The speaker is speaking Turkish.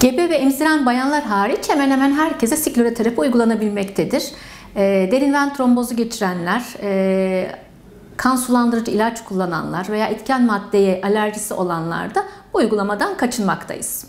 Gebe ve emziren bayanlar hariç hemen hemen herkese sikloroterapi uygulanabilmektedir. E, derin ven trombozu geçirenler, e, kan sulandırıcı ilaç kullananlar veya etken maddeye alerjisi olanlarda bu uygulamadan kaçınmaktayız.